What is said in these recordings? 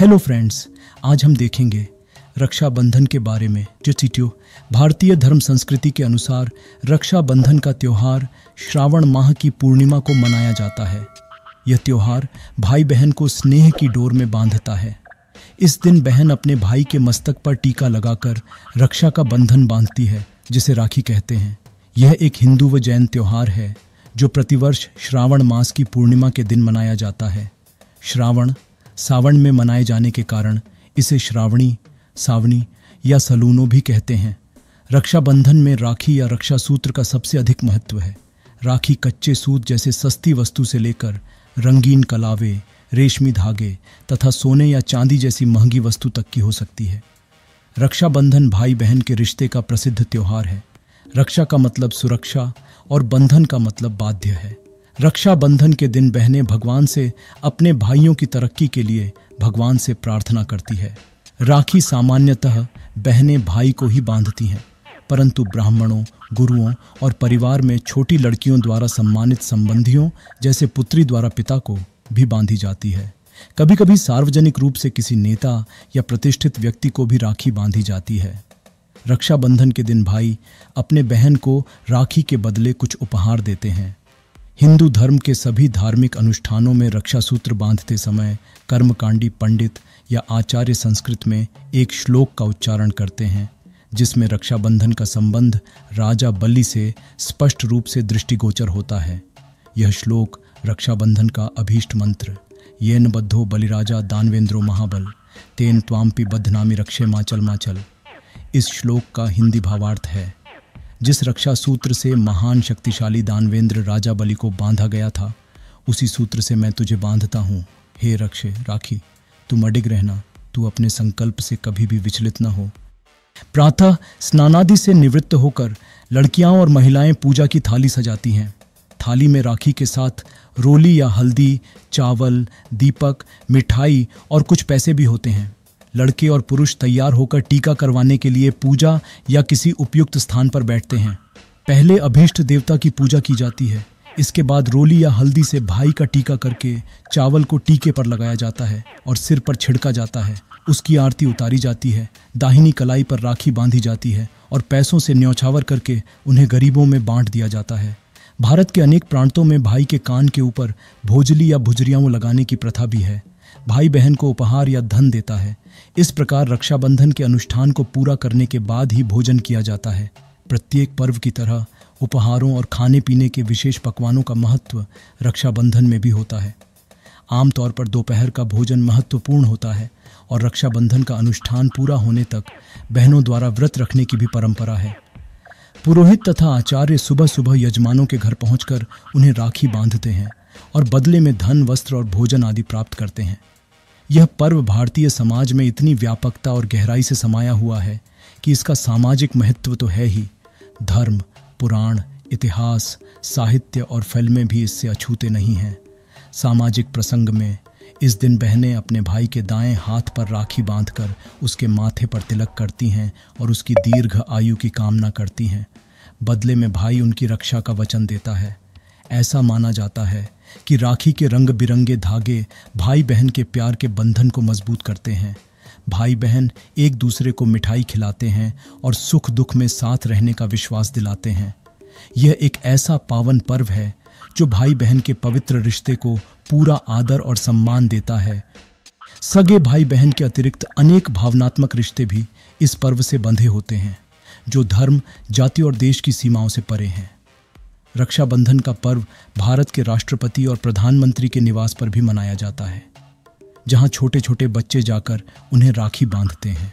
hello friends आज हम देखेंगे रक्षाबंधन के बारे में जो चिटियो भारतीय धर्म संस्कृति के अनुसार रक्षाबंधन का त्यौहार श्रावण माह की पूर्णिमा को मनाया जाता है यह त्यौहार भाई बहन को स्नेह की डोर में बांधता है इस दिन बहन अपने भाई के मस्तक पर टीका लगाकर रक्षा का बंधन बांधती है जिसे राखी कहते हैं यह एक हिंदू व जैन त्यौहार है जो प्रतिवर्ष श्रावण मास की पूर्णिमा के दिन मनाया जाता है श्रावण सावन में मनाए जाने के कारण इसे श्रावणी सावणी या सलूनो भी कहते हैं रक्षाबंधन में राखी या रक्षा सूत्र का सबसे अधिक महत्व है राखी कच्चे सूत जैसे सस्ती वस्तु से लेकर रंगीन कलावे रेशमी धागे तथा सोने या चांदी जैसी महंगी वस्तु तक की हो सकती है रक्षाबंधन भाई बहन के रिश्ते का प्रसिद्ध त्यौहार है रक्षा का मतलब सुरक्षा और बंधन का मतलब बाध्य है रक्षाबंधन के दिन बहनें भगवान से अपने भाइयों की तरक्की के लिए भगवान से प्रार्थना करती है राखी सामान्यतः बहनें भाई को ही बांधती हैं परंतु ब्राह्मणों गुरुओं और परिवार में छोटी लड़कियों द्वारा सम्मानित संबंधियों जैसे पुत्री द्वारा पिता को भी बांधी जाती है कभी कभी सार्वजनिक रूप से किसी नेता या प्रतिष्ठित व्यक्ति को भी राखी बांधी जाती है रक्षाबंधन के दिन भाई अपने बहन को राखी के बदले कुछ उपहार देते हैं हिंदू धर्म के सभी धार्मिक अनुष्ठानों में रक्षा सूत्र बांधते समय कर्मकांडी पंडित या आचार्य संस्कृत में एक श्लोक का उच्चारण करते हैं जिसमें रक्षाबंधन का संबंध राजा बलि से स्पष्ट रूप से दृष्टिगोचर होता है यह श्लोक रक्षाबंधन का अभीष्ट मंत्र येन बद्धो बलिराजा दानवेंद्रो महाबल तेन त्वाम्पी बद्धनामी रक्षे माचल माचल इस श्लोक का हिंदी भावार्थ है जिस रक्षा सूत्र से महान शक्तिशाली दानवेंद्र राजा बलि को बांधा गया था उसी सूत्र से मैं तुझे बांधता हूँ हे रक्षे राखी तुम अडिग रहना तू अपने संकल्प से कभी भी विचलित न हो प्रातः स्नानादि से निवृत्त होकर लड़कियां और महिलाएं पूजा की थाली सजाती हैं थाली में राखी के साथ रोली या हल्दी चावल दीपक मिठाई और कुछ पैसे भी होते हैं लड़के और पुरुष तैयार होकर टीका करवाने के लिए पूजा या किसी उपयुक्त स्थान पर बैठते हैं पहले अभीष्ट देवता की पूजा की जाती है इसके बाद रोली या हल्दी से भाई का टीका करके चावल को टीके पर लगाया जाता है और सिर पर छिड़का जाता है उसकी आरती उतारी जाती है दाहिनी कलाई पर राखी बांधी जाती है और पैसों से न्यौछावर करके उन्हें गरीबों में बांट दिया जाता है भारत के अनेक प्रांतों में भाई के कान के ऊपर भोजली या भुजरियाओं लगाने की प्रथा भी है भाई बहन को उपहार या धन देता है इस प्रकार रक्षाबंधन के अनुष्ठान को पूरा करने के बाद ही भोजन किया जाता है प्रत्येक पर्व की तरह उपहारों और खाने पीने के विशेष पकवानों का महत्व रक्षाबंधन में भी होता है आमतौर पर दोपहर का भोजन महत्वपूर्ण होता है और रक्षाबंधन का अनुष्ठान पूरा होने तक बहनों द्वारा व्रत रखने की भी परंपरा है पुरोहित तथा आचार्य सुबह सुबह यजमानों के घर पहुंचकर उन्हें राखी बांधते हैं और बदले में धन वस्त्र और भोजन आदि प्राप्त करते हैं यह पर्व भारतीय समाज में इतनी व्यापकता और गहराई से समाया हुआ है कि इसका सामाजिक महत्व तो है ही धर्म पुराण इतिहास साहित्य और फिल्में भी इससे अछूते नहीं हैं सामाजिक प्रसंग में इस दिन बहनें अपने भाई के दाएं हाथ पर राखी बांधकर उसके माथे पर तिलक करती हैं और उसकी दीर्घ आयु की कामना करती हैं बदले में भाई उनकी रक्षा का वचन देता है ऐसा माना जाता है कि राखी के रंग बिरंगे धागे भाई बहन के प्यार के बंधन को मजबूत करते हैं भाई बहन एक दूसरे को मिठाई खिलाते हैं और सुख दुख में साथ रहने का विश्वास दिलाते हैं यह एक ऐसा पावन पर्व है जो भाई बहन के पवित्र रिश्ते को पूरा आदर और सम्मान देता है सगे भाई बहन के अतिरिक्त अनेक भावनात्मक रिश्ते भी इस पर्व से बंधे होते हैं जो धर्म जाति और देश की सीमाओं से परे हैं रक्षाबंधन का पर्व भारत के राष्ट्रपति और प्रधानमंत्री के निवास पर भी मनाया जाता है जहां छोटे छोटे बच्चे जाकर उन्हें राखी बांधते हैं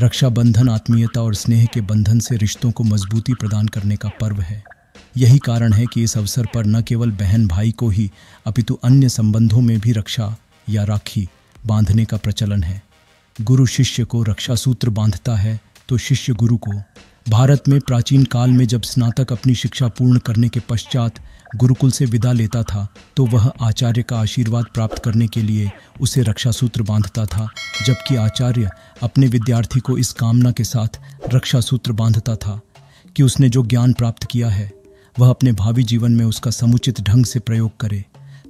रक्षाबंधन आत्मीयता और स्नेह के बंधन से रिश्तों को मजबूती प्रदान करने का पर्व है यही कारण है कि इस अवसर पर न केवल बहन भाई को ही अपितु अन्य संबंधों में भी रक्षा या राखी बांधने का प्रचलन है गुरु शिष्य को रक्षा सूत्र बांधता है तो शिष्य गुरु को भारत में प्राचीन काल में जब स्नातक अपनी शिक्षा पूर्ण करने के पश्चात गुरुकुल से विदा लेता था तो वह आचार्य का आशीर्वाद प्राप्त करने के लिए उसे रक्षा सूत्र बांधता था जबकि आचार्य अपने विद्यार्थी को इस कामना के साथ रक्षा सूत्र बांधता था कि उसने जो ज्ञान प्राप्त किया है वह अपने भावी जीवन में उसका समुचित ढंग से प्रयोग करे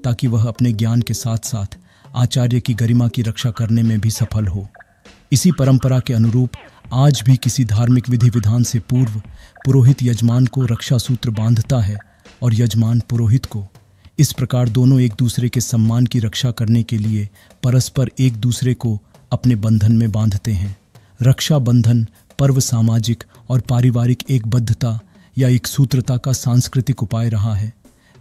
ताकि वह अपने ज्ञान के साथ साथ आचार्य की गरिमा की रक्षा करने में भी सफल हो इसी परंपरा के अनुरूप आज भी किसी धार्मिक विधि विधान से पूर्व पुरोहित यजमान को रक्षा सूत्र बांधता है और यजमान पुरोहित को इस प्रकार दोनों एक दूसरे के सम्मान की रक्षा करने के लिए परस्पर एक दूसरे को अपने बंधन में बांधते हैं रक्षा बंधन पर्व सामाजिक और पारिवारिक एकबद्धता या एक सूत्रता का सांस्कृतिक उपाय रहा है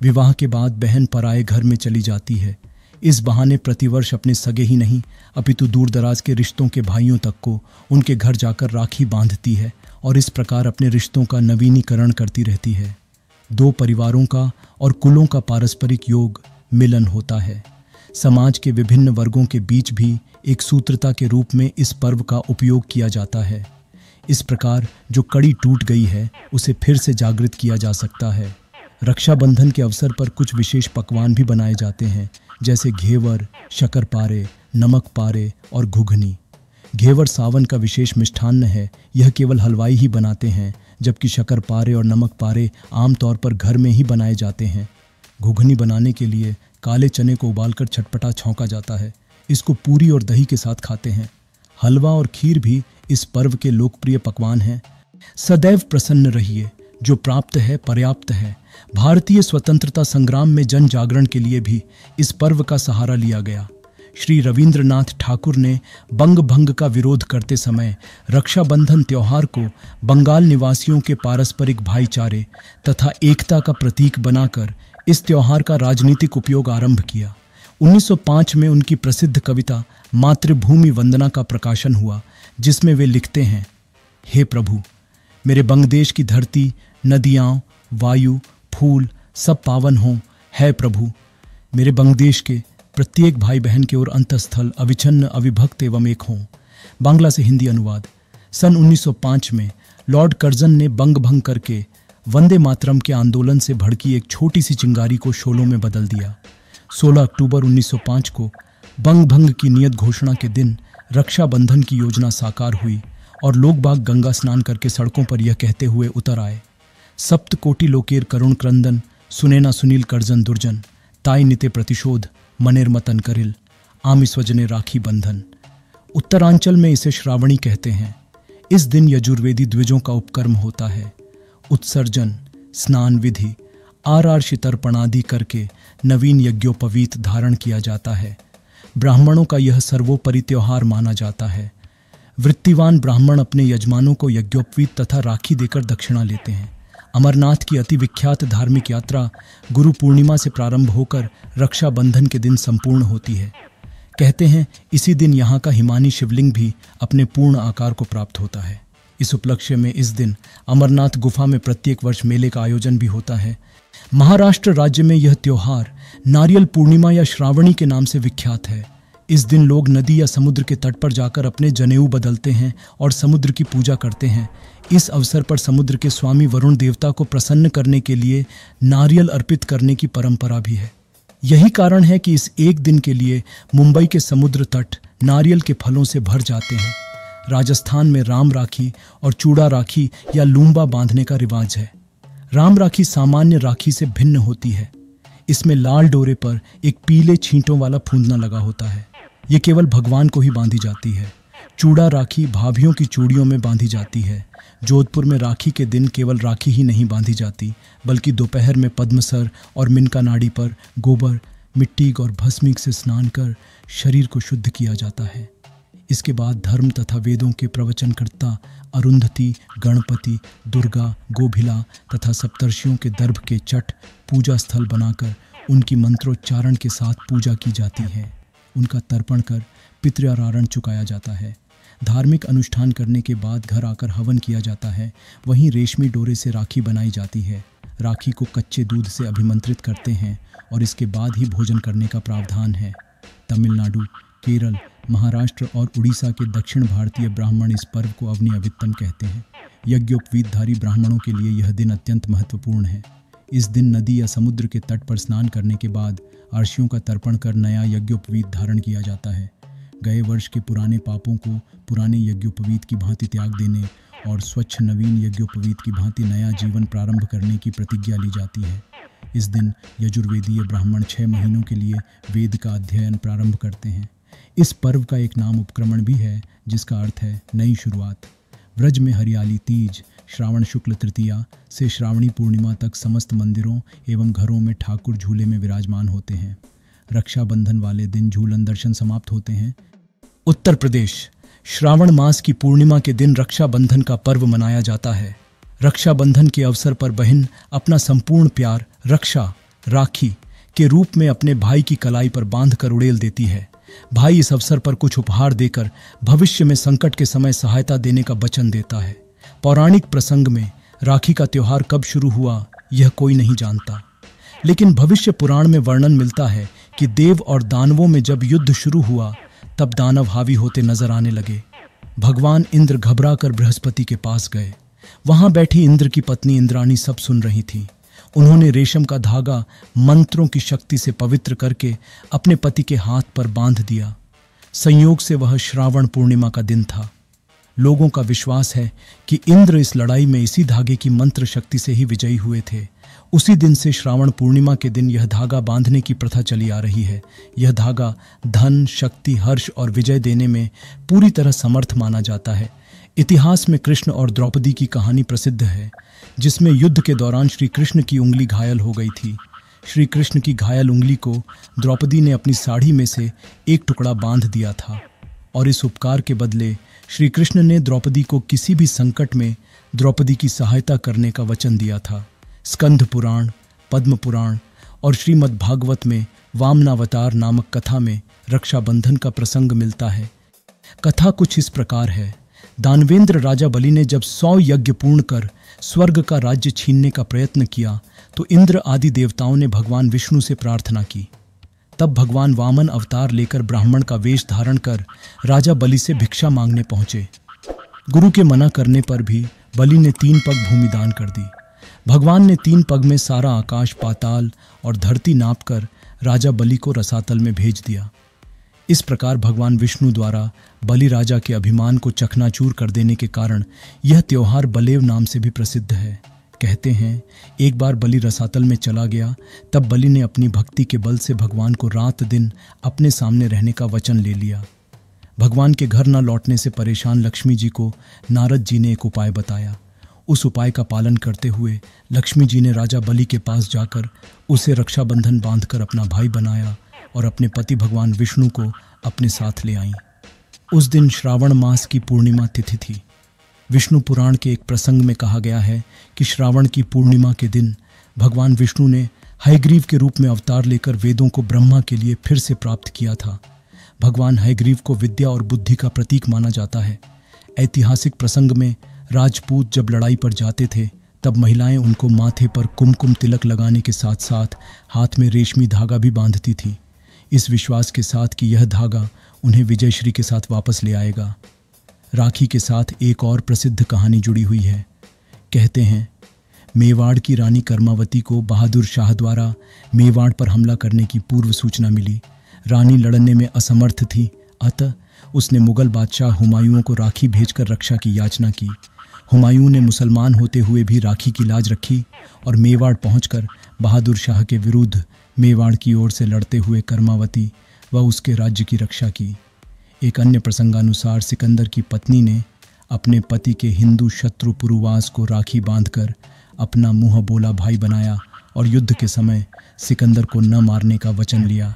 विवाह के बाद बहन पराए घर में चली जाती है इस बहाने प्रतिवर्ष अपने सगे ही नहीं अपितु दूर दराज के रिश्तों के भाइयों तक को उनके घर जाकर राखी बांधती है और इस प्रकार अपने रिश्तों का नवीनीकरण करती रहती है दो परिवारों का और कुलों का पारस्परिक योग मिलन होता है समाज के विभिन्न वर्गों के बीच भी एक सूत्रता के रूप में इस पर्व का उपयोग किया जाता है इस प्रकार जो कड़ी टूट गई है उसे फिर से जागृत किया जा सकता है रक्षाबंधन के अवसर पर कुछ विशेष पकवान भी बनाए जाते हैं जैसे घेवर शकर पारे नमक पारे और घुघनी घेवर सावन का विशेष मिष्ठान्न है यह केवल हलवाई ही बनाते हैं जबकि शकर पारे और नमक पारे आमतौर पर घर में ही बनाए जाते हैं घुघनी बनाने के लिए काले चने को उबालकर छटपटा छौंका जाता है इसको पूरी और दही के साथ खाते हैं हलवा और खीर भी इस पर्व के लोकप्रिय पकवान हैं सदैव प्रसन्न रहिए जो प्राप्त है पर्याप्त है भारतीय स्वतंत्रता संग्राम में जन जागरण के लिए भी इस पर्व का सहारा लिया गया श्री रविंद्रनाथ ठाकुर ने बंग भंग का विरोध करते समय रक्षाबंधन त्यौहार को बंगाल निवासियों के पारस्परिक भाईचारे तथा एकता का प्रतीक बनाकर इस त्योहार का राजनीतिक उपयोग आरंभ किया 1905 में उनकी प्रसिद्ध कविता मातृभूमि वंदना का प्रकाशन हुआ जिसमें वे लिखते हैं हे प्रभु मेरे बंगदेश की धरती नदियाँ वायु फूल सब पावन हों है प्रभु मेरे बंगदेश के प्रत्येक भाई बहन के और अंतस्थल अविछन्न अविभक्त एवं एक हों बांग्ला से हिंदी अनुवाद सन 1905 में लॉर्ड कर्जन ने बंग भंग करके वंदे मातरम के आंदोलन से भड़की एक छोटी सी चिंगारी को शोलों में बदल दिया 16 अक्टूबर 1905 को बंग भंग की नियत घोषणा के दिन रक्षाबंधन की योजना साकार हुई और लोग बाग गंगा स्नान करके सड़कों पर यह कहते हुए उतर आए सप्त कोटि लोकेर करुण क्रंदन सुने ना सुनील करजन दुर्जन ताई निते प्रतिशोध मनेर मतन करिल आमी स्वजने राखी बंधन उत्तरांचल में इसे श्रावणी कहते हैं इस दिन यजुर्वेदी द्विजों का उपकर्म होता है उत्सर्जन स्नान विधि आर आर शितर्पणादि करके नवीन यज्ञोपवीत धारण किया जाता है ब्राह्मणों का यह सर्वोपरि त्योहार माना जाता है वृत्तिवान ब्राह्मण अपने यजमानों को यज्ञोपवीत तथा राखी देकर दक्षिणा लेते हैं अमरनाथ की अति विख्यात धार्मिक यात्रा गुरु पूर्णिमा से प्रारंभ होकर रक्षाबंधन के दिन संपूर्ण होती है कहते हैं इसी दिन यहाँ का हिमानी शिवलिंग भी अपने पूर्ण आकार को प्राप्त होता है इस उपलक्ष्य में इस दिन अमरनाथ गुफा में प्रत्येक वर्ष मेले का आयोजन भी होता है महाराष्ट्र राज्य में यह त्यौहार नारियल पूर्णिमा या श्रावणी के नाम से विख्यात है इस दिन लोग नदी या समुद्र के तट पर जाकर अपने जनेऊ बदलते हैं और समुद्र की पूजा करते हैं इस अवसर पर समुद्र के स्वामी वरुण देवता को प्रसन्न करने के लिए नारियल अर्पित करने की परंपरा भी है यही कारण है कि इस एक दिन के लिए मुंबई के समुद्र तट नारियल के फलों से भर जाते हैं राजस्थान में राम राखी और चूड़ा राखी या लूम्बा बांधने का रिवाज है राम राखी सामान्य राखी से भिन्न होती है इसमें लाल डोरे पर एक पीले छींटों वाला फूंदना लगा होता है ये केवल भगवान को ही बांधी जाती है चूड़ा राखी भाभियों की चूड़ियों में बांधी जाती है जोधपुर में राखी के दिन केवल राखी ही नहीं बांधी जाती बल्कि दोपहर में पद्मसर और मिनका नाड़ी पर गोबर मिट्टी और भस्मिक से स्नान कर शरीर को शुद्ध किया जाता है इसके बाद धर्म तथा वेदों के प्रवचनकर्ता अरुंधति गणपति दुर्गा गोभिला तथा सप्तर्षियों के दर्भ के चट पूजा स्थल बनाकर उनकी मंत्रोच्चारण के साथ पूजा की जाती है उनका तर्पण कर पितृारण चुकाया जाता है धार्मिक अनुष्ठान करने के बाद घर आकर हवन किया जाता है वहीं रेशमी डोरे से राखी बनाई जाती है राखी को कच्चे दूध से अभिमंत्रित करते हैं और इसके बाद ही भोजन करने का प्रावधान है तमिलनाडु केरल महाराष्ट्र और उड़ीसा के दक्षिण भारतीय ब्राह्मण इस पर्व को अवनि अवितम कहते हैं यज्ञोपवीतधारी ब्राह्मणों के लिए यह दिन अत्यंत महत्वपूर्ण है इस दिन नदी या समुद्र के तट पर स्नान करने के बाद आरशियों का तर्पण कर नया यज्ञोपवीत धारण किया जाता है गए वर्ष के पुराने पापों को पुराने यज्ञोपवीत की भांति त्याग देने और स्वच्छ नवीन यज्ञोपवीत की भांति नया जीवन प्रारंभ करने की प्रतिज्ञा ली जाती है इस दिन यजुर्वेदीय ब्राह्मण छः महीनों के लिए वेद का अध्ययन प्रारंभ करते हैं इस पर्व का एक नाम उपक्रमण भी है जिसका अर्थ है नई शुरुआत व्रज में हरियाली तीज श्रावण शुक्ल तृतीया से श्रावणी पूर्णिमा तक समस्त मंदिरों एवं घरों में ठाकुर झूले में विराजमान होते हैं रक्षाबंधन वाले दिन झूलन दर्शन समाप्त होते हैं उत्तर प्रदेश श्रावण मास की पूर्णिमा के दिन रक्षाबंधन का पर्व मनाया जाता है रक्षाबंधन के अवसर पर बहन अपना संपूर्ण प्यार रक्षा राखी के रूप में अपने भाई की कलाई पर बांध कर उड़ेल देती है भाई इस अवसर पर कुछ उपहार देकर भविष्य में संकट के समय सहायता देने का वचन देता है पौराणिक प्रसंग में राखी का त्यौहार कब शुरू हुआ यह कोई नहीं जानता लेकिन भविष्य पुराण में वर्णन मिलता है कि देव और दानवों में जब युद्ध शुरू हुआ तब दानव हावी होते नजर आने लगे भगवान इंद्र घबरा कर बृहस्पति के पास गए वहां बैठी इंद्र की पत्नी इंद्राणी सब सुन रही थी उन्होंने रेशम का धागा मंत्रों की शक्ति से पवित्र करके अपने पति के हाथ पर बांध दिया संयोग से वह श्रावण पूर्णिमा का दिन था लोगों का विश्वास है कि इंद्र इस लड़ाई में इसी धागे की मंत्र शक्ति से ही विजयी हुए थे उसी दिन से श्रावण पूर्णिमा के दिन यह धागा बांधने की प्रथा चली आ रही है यह धागा धन शक्ति हर्ष और विजय देने में पूरी तरह समर्थ माना जाता है इतिहास में कृष्ण और द्रौपदी की कहानी प्रसिद्ध है जिसमें युद्ध के दौरान श्री कृष्ण की उंगली घायल हो गई थी श्री कृष्ण की घायल उंगली को द्रौपदी ने अपनी साड़ी में से एक टुकड़ा बांध दिया था और इस उपकार के बदले श्री कृष्ण ने द्रौपदी को किसी भी संकट में द्रौपदी की सहायता करने का वचन दिया था स्कंध पुराण पद्म पुराण और श्रीमद् भागवत में वामनावतार नामक कथा में रक्षाबंधन का प्रसंग मिलता है कथा कुछ इस प्रकार है दानवेंद्र राजा बलि ने जब सौ यज्ञ पूर्ण कर स्वर्ग का राज्य छीनने का प्रयत्न किया तो इंद्र आदि देवताओं ने भगवान विष्णु से प्रार्थना की तब भगवान वामन अवतार लेकर ब्राह्मण का वेश धारण कर राजा बलि से भिक्षा मांगने पहुंचे गुरु के मना करने पर भी बलि ने तीन पग भूमि दान कर दी भगवान ने तीन पग में सारा आकाश पाताल और धरती नाप कर राजा बलि को रसातल में भेज दिया इस प्रकार भगवान विष्णु द्वारा बलि राजा के अभिमान को चखनाचूर कर देने के कारण यह त्योहार बलेव नाम से भी प्रसिद्ध है कहते हैं एक बार बलि रसातल में चला गया तब बलि ने अपनी भक्ति के बल से भगवान को रात दिन अपने सामने रहने का वचन ले लिया भगवान के घर न लौटने से परेशान लक्ष्मी जी को नारद जी ने एक उपाय बताया उस उपाय का पालन करते हुए लक्ष्मी जी ने राजा बलि के पास जाकर उसे रक्षाबंधन बांधकर अपना भाई बनाया और अपने पति भगवान विष्णु को अपने साथ ले आई उस दिन श्रावण मास की पूर्णिमा तिथि थी विष्णु पुराण के एक प्रसंग में कहा गया है कि श्रावण की पूर्णिमा के दिन भगवान विष्णु ने हयग्रीव के रूप में अवतार लेकर वेदों को ब्रह्मा के लिए फिर से प्राप्त किया था भगवान हयग्रीव को विद्या और बुद्धि का प्रतीक माना जाता है ऐतिहासिक प्रसंग में राजपूत जब लड़ाई पर जाते थे तब महिलाएं उनको माथे पर कुमकुम तिलक लगाने के साथ साथ हाथ में रेशमी धागा भी बांधती थीं इस विश्वास के साथ कि यह धागा उन्हें विजयश्री के साथ वापस ले आएगा राखी के साथ एक और प्रसिद्ध कहानी जुड़ी हुई है कहते हैं मेवाड़ की रानी कर्मावती को बहादुर शाह द्वारा मेवाड़ पर हमला करने की पूर्व सूचना मिली रानी लड़ने में असमर्थ थी अतः उसने मुगल बादशाह हुमायूं को राखी भेजकर रक्षा की याचना की हुमायूं ने मुसलमान होते हुए भी राखी की लाज रखी और मेवाड़ पहुंचकर बहादुर शाह के विरुद्ध मेवाड़ की ओर से लड़ते हुए कर्मावती व उसके राज्य की रक्षा की एक अन्य प्रसंगानुसार सिकंदर की पत्नी ने अपने पति के हिंदू शत्रु पुरुवास को राखी बांधकर अपना मुंह बोला भाई बनाया और युद्ध के समय सिकंदर को न मारने का वचन लिया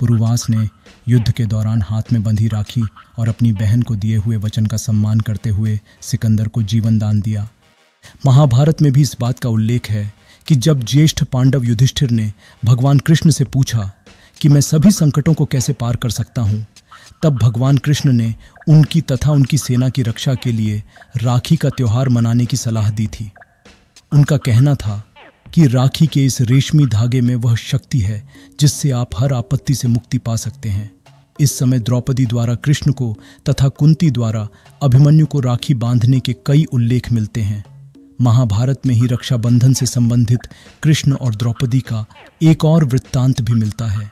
पुरुवास ने युद्ध के दौरान हाथ में बंधी राखी और अपनी बहन को दिए हुए वचन का सम्मान करते हुए सिकंदर को जीवन दान दिया महाभारत में भी इस बात का उल्लेख है कि जब ज्येष्ठ पांडव युधिष्ठिर ने भगवान कृष्ण से पूछा कि मैं सभी संकटों को कैसे पार कर सकता हूँ तब भगवान कृष्ण ने उनकी तथा उनकी सेना की रक्षा के लिए राखी का त्यौहार मनाने की सलाह दी थी उनका कहना था कि राखी के इस रेशमी धागे में वह शक्ति है जिससे आप हर आपत्ति से मुक्ति पा सकते हैं इस समय द्रौपदी द्वारा कृष्ण को तथा कुंती द्वारा अभिमन्यु को राखी बांधने के कई उल्लेख मिलते हैं महाभारत में ही रक्षाबंधन से संबंधित कृष्ण और द्रौपदी का एक और वृत्तांत भी मिलता है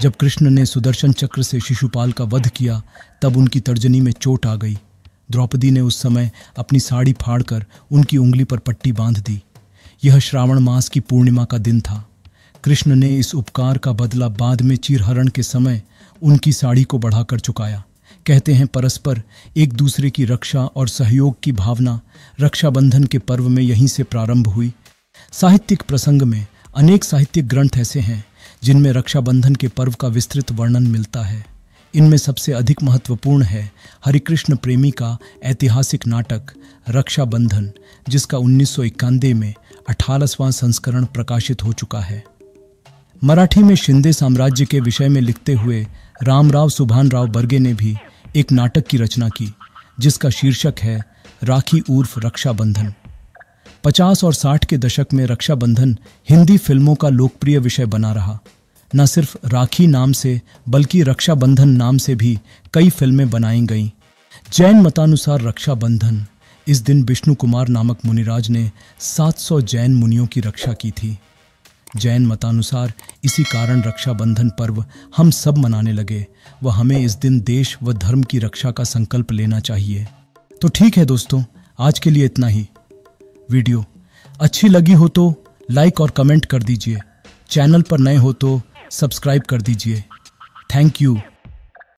जब कृष्ण ने सुदर्शन चक्र से शिशुपाल का वध किया तब उनकी तर्जनी में चोट आ गई द्रौपदी ने उस समय अपनी साड़ी फाड़कर उनकी उंगली पर पट्टी बांध दी यह श्रावण मास की पूर्णिमा का दिन था कृष्ण ने इस उपकार का बदला बाद में चीरहरण के समय उनकी साड़ी को बढ़ाकर चुकाया कहते हैं परस्पर एक दूसरे की रक्षा और सहयोग की भावना रक्षाबंधन के पर्व में यहीं से प्रारंभ हुई साहित्यिक प्रसंग में अनेक साहित्यिक ग्रंथ ऐसे हैं जिनमें रक्षाबंधन के पर्व का विस्तृत वर्णन मिलता है इनमें सबसे अधिक महत्वपूर्ण है हरिकृष्ण प्रेमी का ऐतिहासिक नाटक रक्षाबंधन जिसका उन्नीस में अठारहवां संस्करण प्रकाशित हो चुका है मराठी में शिंदे साम्राज्य के विषय में लिखते हुए रामराव सुभान राव बर्गे ने भी एक नाटक की रचना की जिसका शीर्षक है राखी उर्फ रक्षाबंधन 50 और 60 के दशक में रक्षाबंधन हिंदी फिल्मों का लोकप्रिय विषय बना रहा न सिर्फ राखी नाम से बल्कि रक्षाबंधन नाम से भी कई फिल्में बनाई गईं जैन मतानुसार रक्षाबंधन इस दिन विष्णु कुमार नामक मुनिराज ने 700 जैन मुनियों की रक्षा की थी जैन मतानुसार इसी कारण रक्षाबंधन पर्व हम सब मनाने लगे व हमें इस दिन देश व धर्म की रक्षा का संकल्प लेना चाहिए तो ठीक है दोस्तों आज के लिए इतना ही वीडियो अच्छी लगी हो तो लाइक और कमेंट कर दीजिए चैनल पर नए हो तो सब्सक्राइब कर दीजिए थैंक यू